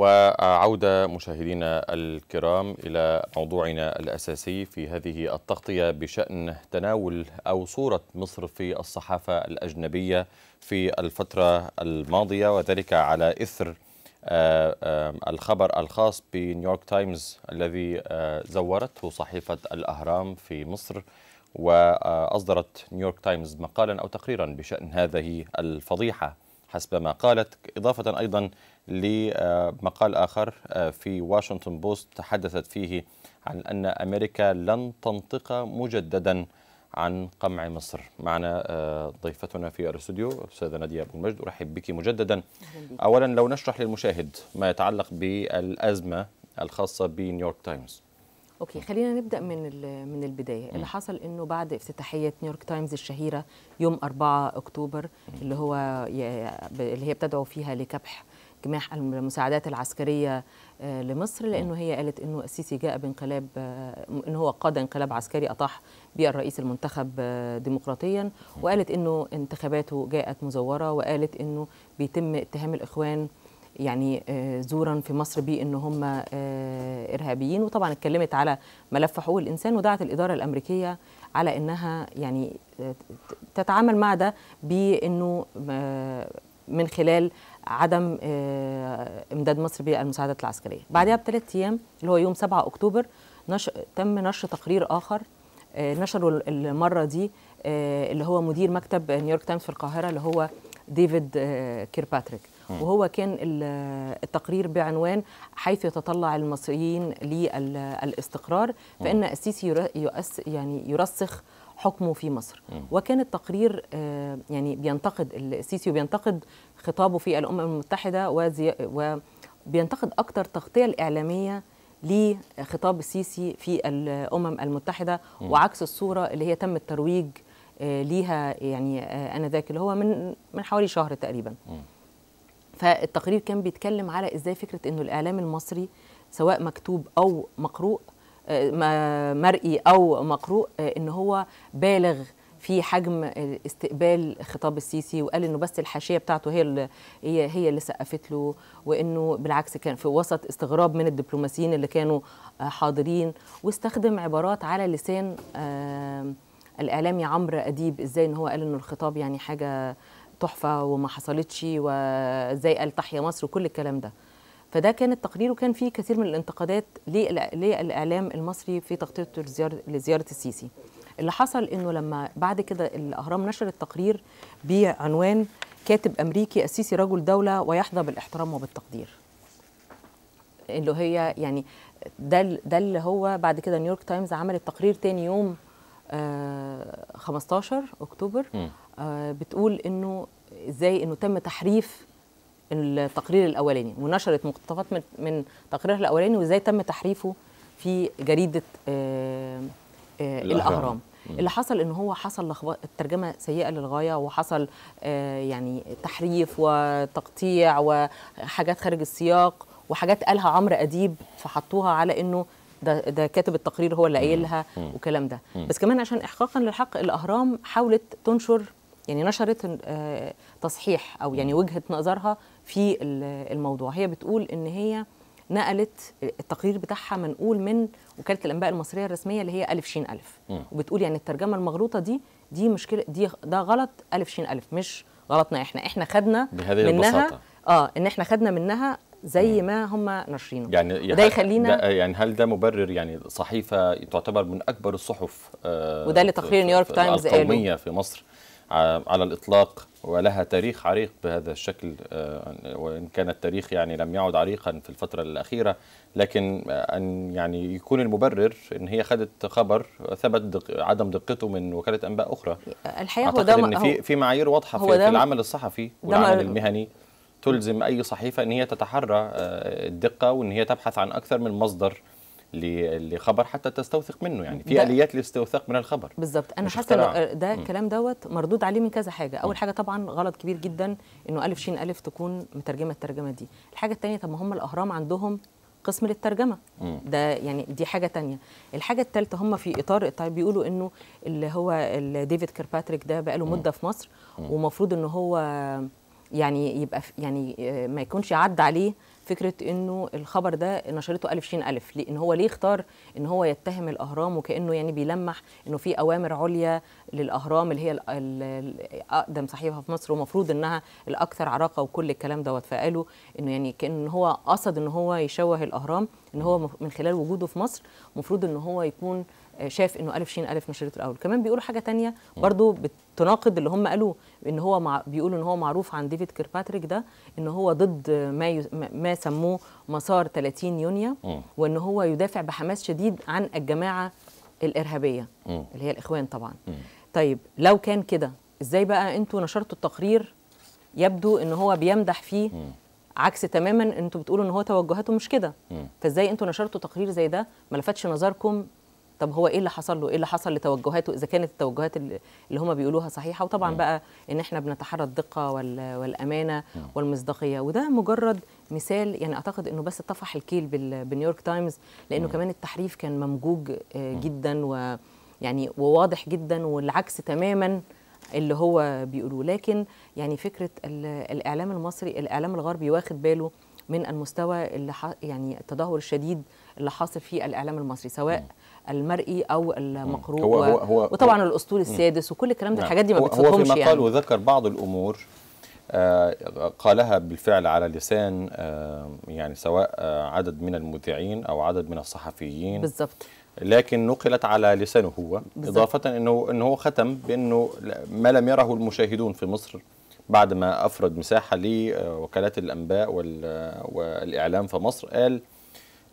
وعودة مشاهدينا الكرام إلى موضوعنا الأساسي في هذه التغطية بشأن تناول أو صورة مصر في الصحافة الأجنبية في الفترة الماضية وذلك على إثر آه، الخبر الخاص بنيويورك تايمز الذي آه، زورته صحيفة الأهرام في مصر وأصدرت نيويورك تايمز مقالا أو تقريرا بشأن هذه الفضيحة حسب ما قالت إضافة أيضا لمقال آخر آه، في واشنطن بوست تحدثت فيه عن أن أمريكا لن تنطق مجددا عن قمع مصر معنا آه، ضيفتنا في الاستوديو أستاذة نادية أبو المجد أرحب بك مجددا أولا لو نشرح للمشاهد ما يتعلق بالأزمة الخاصة بنيويورك تايمز اوكي خلينا نبدا من من البدايه اللي حصل انه بعد افتتاحيه نيويورك تايمز الشهيره يوم 4 اكتوبر اللي هو اللي هي بتدعو فيها لكبح جماح المساعدات العسكريه آه، لمصر لانه هي قالت انه السيسي جاء بانقلاب آه، ان هو قاد انقلاب عسكري اطاح به الرئيس المنتخب آه، ديمقراطيا وقالت انه انتخاباته جاءت مزوره وقالت انه بيتم اتهام الاخوان يعني آه، زورا في مصر بان هم آه، ارهابيين وطبعا اتكلمت على ملف حقوق الانسان ودعت الاداره الامريكيه على انها يعني آه، تتعامل مع ده بانه من خلال عدم امداد مصر بالمساعدات العسكريه بعدها بثلاث ايام اللي هو يوم 7 اكتوبر نشر تم نشر تقرير اخر نشره المره دي اللي هو مدير مكتب نيويورك تايمز في القاهره اللي هو ديفيد كيرباتريك وهو كان التقرير بعنوان حيث يتطلع المصريين للاستقرار فإن السيسي يؤس يعني يرسخ حكمه في مصر وكان التقرير آه، يعني بينتقد السيسي وبينتقد خطابه في الأمم المتحدة وبينتقد اكثر تغطية الإعلامية لخطاب السيسي في الأمم المتحدة وعكس الصورة اللي هي تم الترويج آه، ليها يعني آه، انذاك اللي هو من من حوالي شهر تقريبا فالتقرير كان بيتكلم على ازاي فكره انه الاعلام المصري سواء مكتوب او مقروء آه، مرئي او مقروء آه، ان هو بالغ في حجم استقبال خطاب السيسي وقال انه بس الحاشيه بتاعته هي اللي هي هي اللي سقفت له وانه بالعكس كان في وسط استغراب من الدبلوماسيين اللي كانوا آه، حاضرين واستخدم عبارات على لسان الاعلامي عمرو اديب ازاي ان هو قال انه الخطاب يعني حاجه تحفه وما حصلتش وازاي قال تحيا مصر وكل الكلام ده فده كان التقرير وكان فيه كثير من الانتقادات للاعلام المصري في تغطيته لزياره السيسي اللي حصل انه لما بعد كده الاهرام نشر التقرير بعنوان كاتب امريكي السيسي رجل دوله ويحظى بالاحترام وبالتقدير اللي هي يعني ده ده اللي هو بعد كده نيويورك تايمز عملت تقرير تاني يوم آه 15 اكتوبر م. آه، بتقول انه ازاي انه تم تحريف التقرير الاولاني ونشرت مقتطفات من تقريرها الاولاني وازاي تم تحريفه في جريده آه، آه، الاهرام اللي حصل ان هو حصل لخبط الترجمه سيئه للغايه وحصل يعني تحريف وتقطيع وحاجات خارج السياق وحاجات قالها عمرو اديب فحطوها على انه ده ده كاتب التقرير هو اللي قايلها وكلام ده بس كمان عشان احقاقا للحق الاهرام حاولت تنشر يعني نشرت آه، تصحيح او يعني وجهه نظرها في الموضوع هي بتقول ان هي نقلت التقرير بتاعها منقول من وكاله الانباء المصريه الرسميه اللي هي الف شين الف وبتقول يعني الترجمه المغلوطه دي دي مشكله دي ده غلط الف شين الف مش غلطنا احنا احنا خدنا بهذه منها البساطة. اه ان احنا خدنا منها زي ما هم ناشرينه يعني ده يخلينا ده يعني هل ده مبرر يعني صحيفه تعتبر من اكبر الصحف آه وده اللي تقرير نيويورك تايمز قاله في مصر على الإطلاق ولها تاريخ عريق بهذا الشكل آه، وإن كان التاريخ يعني لم يعد عريقا في الفترة الأخيرة لكن آه، أن يعني يكون المبرر أن هي خدت خبر ثبت عدم دقته من وكالة أنباء أخرى الحقيقة هو ده أن في, في معايير واضحة في, في العمل الصحفي والعمل المهني تلزم أي صحيفة أن هي تتحرى آه، الدقة وأن هي تبحث عن أكثر من مصدر لخبر حتى تستوثق منه يعني في اليات للاستوثاق من الخبر بالظبط انا حاسه ده الكلام دوت مردود عليه من كذا حاجه اول حاجه طبعا غلط كبير جدا انه الف شين الف تكون مترجمه الترجمه دي الحاجه الثانيه طب ما هم الاهرام عندهم قسم للترجمه ده يعني دي حاجه تانية الحاجه الثالثه هم في اطار طيب بيقولوا انه اللي هو ديفيد كيرباتريك ده بقاله مده في مصر ومفروض ان هو يعني يبقى يعني آه، ما يكونش عدى عليه فكره انه الخبر ده نشرته الف شين الف لان هو ليه اختار ان هو يتهم الاهرام وكانه يعني بيلمح انه في اوامر عليا للاهرام اللي هي اقدم صحيفه في مصر ومفروض انها الاكثر عراقه وكل الكلام دوت فقالوا انه يعني كان هو قصد ان هو يشوه الاهرام ان هو من خلال وجوده في مصر مفروض ان هو يكون شاف انه الف شين الف نشرته الاول كمان بيقولوا حاجه تانية برضو بتناقض اللي هم قالوه ان هو مع بيقولوا ان هو معروف عن ديفيد كيرباتريك ده ان هو ضد ما ي... ما سموه مسار 30 يونيو وان هو يدافع بحماس شديد عن الجماعه الارهابيه م. اللي هي الاخوان طبعا م. طيب لو كان كده ازاي بقى انتوا نشرتوا التقرير يبدو ان هو بيمدح فيه م. عكس تماما انتوا بتقولوا ان هو توجهاته مش كده فازاي انتوا نشرتوا تقرير زي ده ما لفتش نظركم طب هو ايه اللي حصل له ايه اللي حصل لتوجهاته اذا كانت التوجهات اللي هم بيقولوها صحيحه وطبعا م. بقى ان احنا بنتحرى الدقه والامانه م. والمصداقيه وده مجرد مثال يعني اعتقد انه بس طفح الكيل بالنيويورك تايمز لانه م. كمان التحريف كان ممجوج آه، جدا و يعني وواضح جدا والعكس تماما اللي هو بيقولوه لكن يعني فكره الاعلام المصري الاعلام الغربي واخد باله من المستوى اللي يعني التدهور الشديد اللي حاصل في الاعلام المصري سواء م. المرئي او المقروء هو هو هو وطبعا الاسطول السادس وكل الكلام ده نعم. الحاجات دي ما بتفهمش يعني هو فيما يعني. وذكر بعض الامور آه، قالها بالفعل على لسان آه، يعني سواء آه، عدد من المذيعين او عدد من الصحفيين بالظبط لكن نقلت على لسانه هو بالزبط. اضافه انه انه هو ختم بانه ما لم يره المشاهدون في مصر بعد ما افرد مساحه لوكالات الانباء والاعلام في مصر قال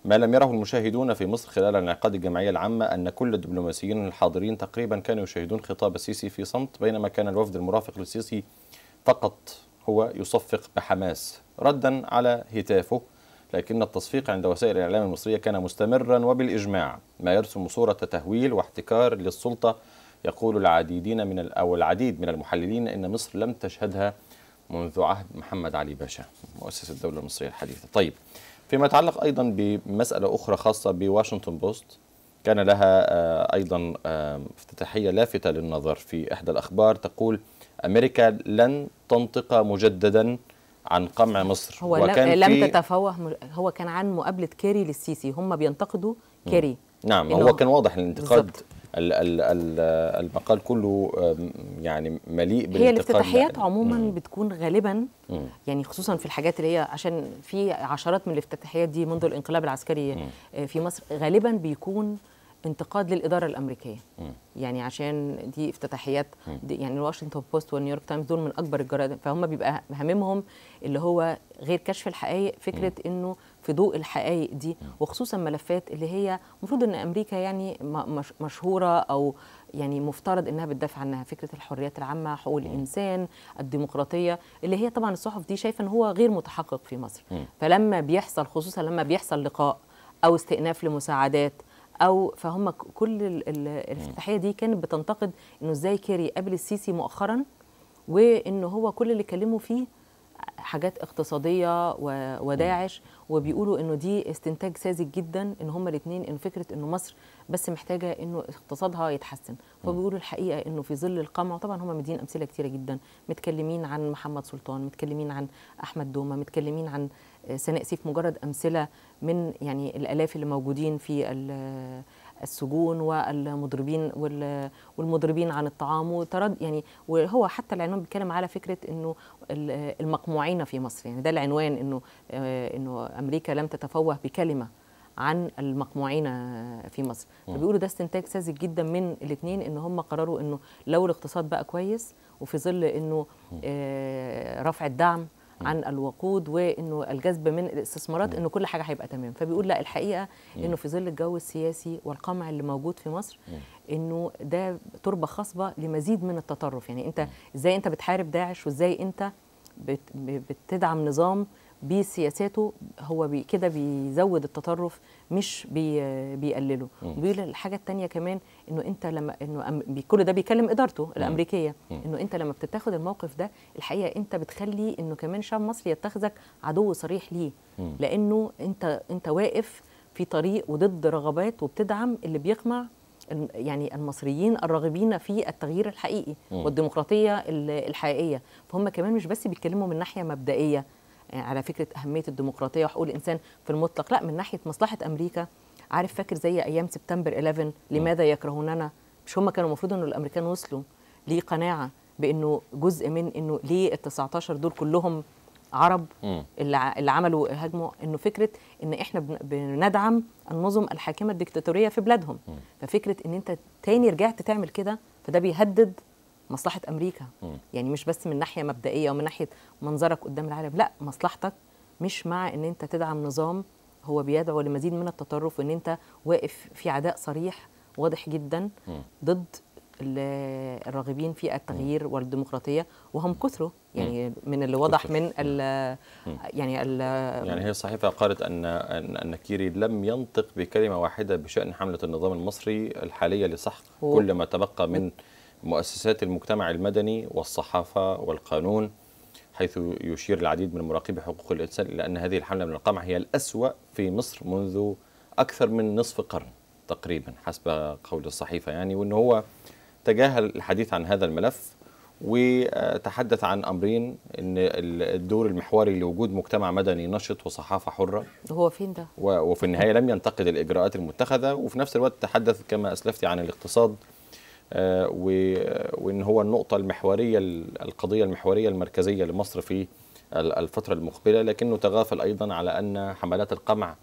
ما لم يره المشاهدون في مصر خلال انعقاد الجمعية العامة أن كل الدبلوماسيين الحاضرين تقريبا كانوا يشاهدون خطاب السيسي في صمت بينما كان الوفد المرافق للسيسي فقط هو يصفق بحماس ردا على هتافه لكن التصفيق عند وسائل الإعلام المصرية كان مستمرا وبالإجماع ما يرسم صورة تهويل واحتكار للسلطة يقول العديدين من أو العديد من المحللين أن مصر لم تشهدها منذ عهد محمد علي باشا مؤسس الدولة المصرية الحديثة طيب فيما يتعلق أيضا بمسألة أخرى خاصة بواشنطن بوست كان لها آه، أيضا افتتاحية لافتة للنظر في إحدى الأخبار تقول أمريكا لن تنطق مجددا عن قمع مصر هو وكان لم تتفوه هو كان عن مقابلة كيري للسيسي هم بينتقدوا كيري نعم هو كان واضح الانتقاد بالزبط. المقال كله يعني مليء بالانتقاد هي الافتتاحيات يعني. عموما مم. بتكون غالبا مم. يعني خصوصا في الحاجات اللي هي عشان في عشرات من الافتتاحيات دي منذ الانقلاب العسكري مم. آه، في مصر غالبا بيكون انتقاد للاداره الامريكيه مم. يعني عشان دي افتتاحيات يعني الواشنطن بوست والنيويورك تايمز دول من اكبر الجرائد فهم بيبقى هاممهم اللي هو غير كشف الحقائق فكره مم. انه في ضوء الحقائق دي وخصوصا ملفات اللي هي المفروض ان امريكا يعني مشهوره او يعني مفترض انها بتدافع عنها فكره الحريات العامه حقوق الانسان الديمقراطيه اللي هي طبعا الصحف دي شايفه ان هو غير متحقق في مصر فلما بيحصل خصوصا لما بيحصل لقاء او استئناف لمساعدات او فهم كل الافتتاحيه دي كانت بتنتقد انه ازاي كيري قابل السيسي مؤخرا وان هو كل اللي كلمه فيه حاجات اقتصاديه وداعش وبيقولوا انه دي استنتاج ساذج جدا ان هما الاثنين ان فكره انه مصر بس محتاجه انه اقتصادها يتحسن فبيقولوا الحقيقه انه في ظل القمع وطبعا هما مدين امثله كتيره جدا متكلمين عن محمد سلطان متكلمين عن احمد دومه متكلمين عن آه، سناء سيف مجرد امثله من يعني الالاف اللي موجودين في السجون والمضربين والمضربين عن الطعام وترد يعني وهو حتى العنوان بيتكلم على فكره انه المقموعين في مصر يعني ده العنوان انه آه، انه امريكا لم تتفوه بكلمه عن المقموعين في مصر فبيقولوا ده استنتاج ساذج جدا من الاثنين ان هم قرروا انه لو الاقتصاد بقى كويس وفي ظل انه آه، رفع الدعم عن الوقود وانه الجذب من الاستثمارات انه كل حاجه هيبقى تمام فبيقول لا الحقيقه انه في ظل الجو السياسي والقمع اللي موجود في مصر انه ده تربه خصبه لمزيد من التطرف يعني انت ازاي انت بتحارب داعش وازاي انت بتدعم نظام بسياساته هو بي كده بيزود التطرف مش بي بيقلله وبيقول الحاجه الثانيه كمان انه انت لما انه كل ده بيكلم ادارته الامريكيه انه انت لما بتتاخد الموقف ده الحقيقه انت بتخلي انه كمان شعب مصر يتخذك عدو صريح ليه لانه انت انت واقف في طريق وضد رغبات وبتدعم اللي بيقمع يعني المصريين الراغبين في التغيير الحقيقي والديمقراطيه الحقيقيه فهم كمان مش بس بيتكلموا من ناحيه مبدئيه على فكره اهميه الديمقراطيه وحقوق الانسان في المطلق لا من ناحيه مصلحه امريكا عارف فاكر زي ايام سبتمبر 11 لماذا يكرهوننا مش هم كانوا المفروض ان الامريكان وصلوا لقناعه بانه جزء من انه ليه ال 19 دول كلهم عرب اللي, اللي عملوا هجموا انه فكره ان احنا بندعم النظم الحاكمه الدكتاتوريه في بلادهم ففكره ان انت تاني رجعت تعمل كده فده بيهدد مصلحه امريكا يعني مش بس من ناحيه مبدئيه ومن ناحيه منظرك قدام العالم لا مصلحتك مش مع ان انت تدعم نظام هو بيدعو لمزيد من التطرف وان انت واقف في عداء صريح واضح جدا ضد الراغبين في التغيير والديمقراطيه وهم كثروا يعني من اللي وضح من الـ يعني الـ يعني هي الصحيفه قالت ان ان كيري لم ينطق بكلمه واحده بشان حمله النظام المصري الحاليه لسحق كل ما تبقى من مؤسسات المجتمع المدني والصحافة والقانون حيث يشير العديد من مراقبي حقوق الإنسان إلى أن هذه الحملة من القمع هي الأسوأ في مصر منذ أكثر من نصف قرن تقريبا حسب قول الصحيفة يعني وأن هو تجاهل الحديث عن هذا الملف وتحدث عن امرين ان الدور المحوري لوجود مجتمع مدني نشط وصحافه حره هو فين ده وفي النهايه لم ينتقد الاجراءات المتخذه وفي نفس الوقت تحدث كما اسلفتي عن الاقتصاد آه، وان هو النقطه المحوريه القضيه المحوريه المركزيه لمصر في الفتره المقبله لكنه تغافل ايضا على ان حملات القمع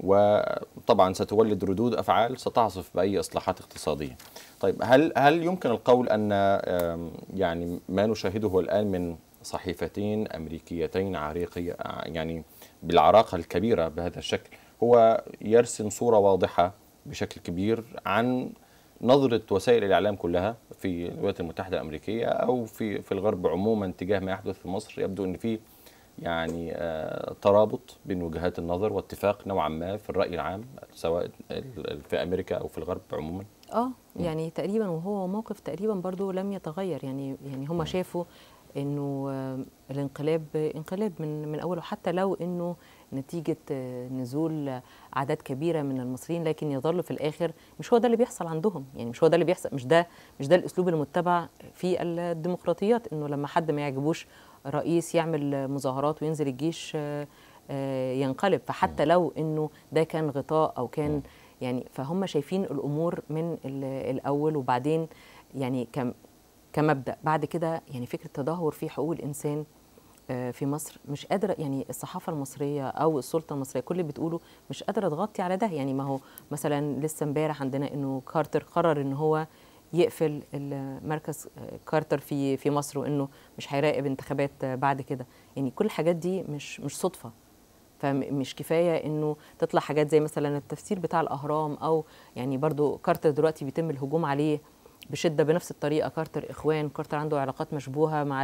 وطبعا ستولد ردود افعال ستعصف باي اصلاحات اقتصاديه. طيب هل هل يمكن القول ان يعني ما نشاهده الان من صحيفتين امريكيتين عريقيه يعني بالعراقه الكبيره بهذا الشكل هو يرسم صوره واضحه بشكل كبير عن نظره وسائل الاعلام كلها في الولايات المتحده الامريكيه او في في الغرب عموما تجاه ما يحدث في مصر يبدو ان في يعني آه، ترابط بين وجهات النظر واتفاق نوعا ما في الراي العام سواء في امريكا او في الغرب عموما اه يعني تقريبا وهو موقف تقريبا برضو لم يتغير يعني يعني هم شافوا انه آه، الانقلاب انقلاب من من اوله حتى لو انه نتيجه آه، نزول اعداد كبيره من المصريين لكن يظل في الاخر مش هو ده اللي بيحصل عندهم يعني مش هو ده اللي بيحصل مش ده مش ده الاسلوب المتبع في الديمقراطيات انه لما حد ما يعجبوش رئيس يعمل مظاهرات وينزل الجيش آه، آه، ينقلب فحتى لو انه ده كان غطاء او كان يعني فهم شايفين الامور من الاول وبعدين يعني كم كمبدا بعد كده يعني فكره تدهور في حقوق الانسان آه، في مصر مش قادره يعني الصحافه المصريه او السلطه المصريه كل اللي بتقوله مش قادره تغطي على ده يعني ما هو مثلا لسه امبارح عندنا انه كارتر قرر ان هو يقفل المركز آه، كارتر في في مصر وانه مش هيراقب انتخابات بعد كده يعني كل الحاجات دي مش مش صدفه فمش كفايه انه تطلع حاجات زي مثلا التفسير بتاع الاهرام او يعني برضو كارتر دلوقتي بيتم الهجوم عليه بشده بنفس الطريقه كارتر اخوان كارتر عنده علاقات مشبوهه مع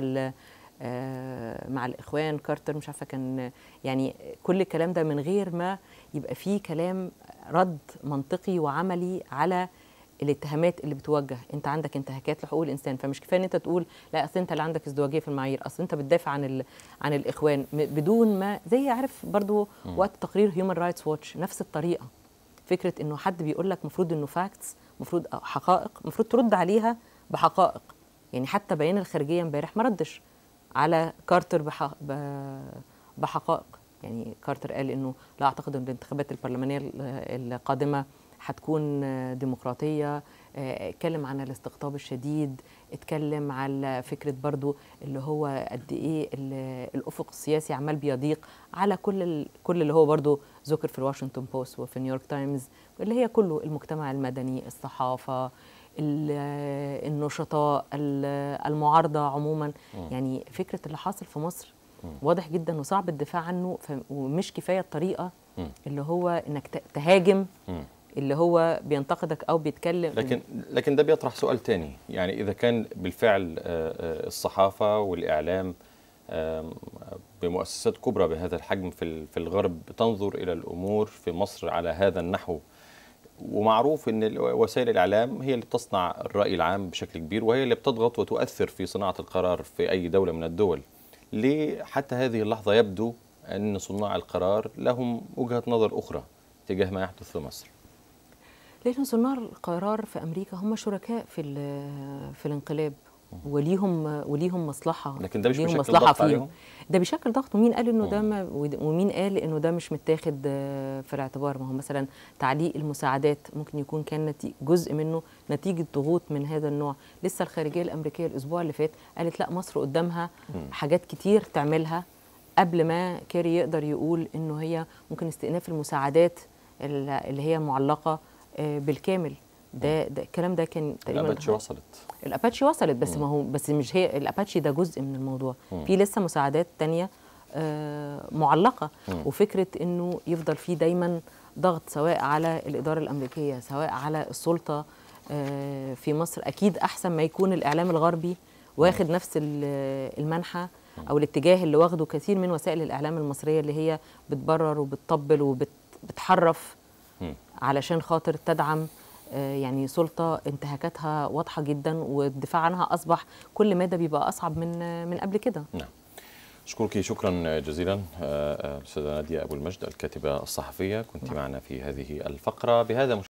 آه، مع الاخوان كارتر مش عارفه كان يعني كل الكلام ده من غير ما يبقى فيه كلام رد منطقي وعملي على الاتهامات اللي بتوجه انت عندك انتهاكات لحقوق الانسان فمش كفايه ان انت تقول لا اصل انت اللي عندك ازدواجيه في المعايير اصل انت بتدافع عن ال... عن الاخوان بدون ما زي عارف برضو وقت تقرير هيومن رايتس واتش نفس الطريقه فكره انه حد بيقول لك المفروض انه فاكتس المفروض حقائق المفروض ترد عليها بحقائق يعني حتى بيان الخارجيه امبارح ما ردش على كارتر بحقائق يعني كارتر قال انه لا اعتقد ان الانتخابات البرلمانيه القادمه هتكون ديمقراطيه آه، اتكلم عن الاستقطاب الشديد اتكلم على فكره برضو اللي هو قد ايه الافق السياسي عمال بيضيق على كل كل اللي هو برضو ذكر في الواشنطن بوست وفي نيويورك تايمز اللي هي كله المجتمع المدني الصحافه النشطاء المعارضه عموما يعني فكره اللي حاصل في مصر واضح جدا وصعب الدفاع عنه ومش كفايه الطريقه اللي هو انك تهاجم اللي هو بينتقدك او بيتكلم لكن لكن ده بيطرح سؤال تاني يعني اذا كان بالفعل آه، آه، الصحافه والاعلام بمؤسسات كبرى بهذا الحجم في الغرب تنظر الى الامور في مصر على هذا النحو ومعروف ان وسائل الاعلام هي اللي بتصنع الراي العام بشكل كبير وهي اللي بتضغط وتؤثر في صناعه القرار في اي دوله من الدول ليه حتى هذه اللحظه يبدو ان صناع القرار لهم وجهه نظر اخرى تجاه ما يحدث في مصر لأن صناع القرار في أمريكا هم شركاء في في الانقلاب وليهم وليهم مصلحه لكن ده مش ليهم مصلحه فيهم عليهم. ده بيشكل ضغط ومين قال انه ده ومين قال انه ده مش متاخد آه، في الاعتبار ما هو مثلا تعليق المساعدات ممكن يكون كان جزء منه نتيجه ضغوط من هذا النوع لسه الخارجيه الامريكيه الاسبوع اللي فات قالت لا مصر قدامها حاجات كتير تعملها قبل ما كاري يقدر يقول انه هي ممكن استئناف المساعدات اللي هي معلقه آه، بالكامل ده, ده الكلام ده كان تقريبا الاباتشي وصلت الاباتشي وصلت بس مم. ما هو بس مش هي الاباتشي ده جزء من الموضوع مم. في لسه مساعدات تانية آه معلقه مم. وفكره انه يفضل في دايما ضغط سواء على الاداره الامريكيه سواء على السلطه آه في مصر اكيد احسن ما يكون الاعلام الغربي واخد نفس المنحة أو الاتجاه اللي واخده كثير من وسائل الإعلام المصرية اللي هي بتبرر وبتطبل وبتحرف علشان خاطر تدعم آه، يعني سلطه انتهاكاتها واضحه جدا والدفاع عنها اصبح كل مادة بيبقى اصعب من من قبل كده نعم أشكرك شكرا جزيلا آه، آه، الأستاذة نادية أبو المجد الكاتبة الصحفية كنت نعم. معنا في هذه الفقرة بهذا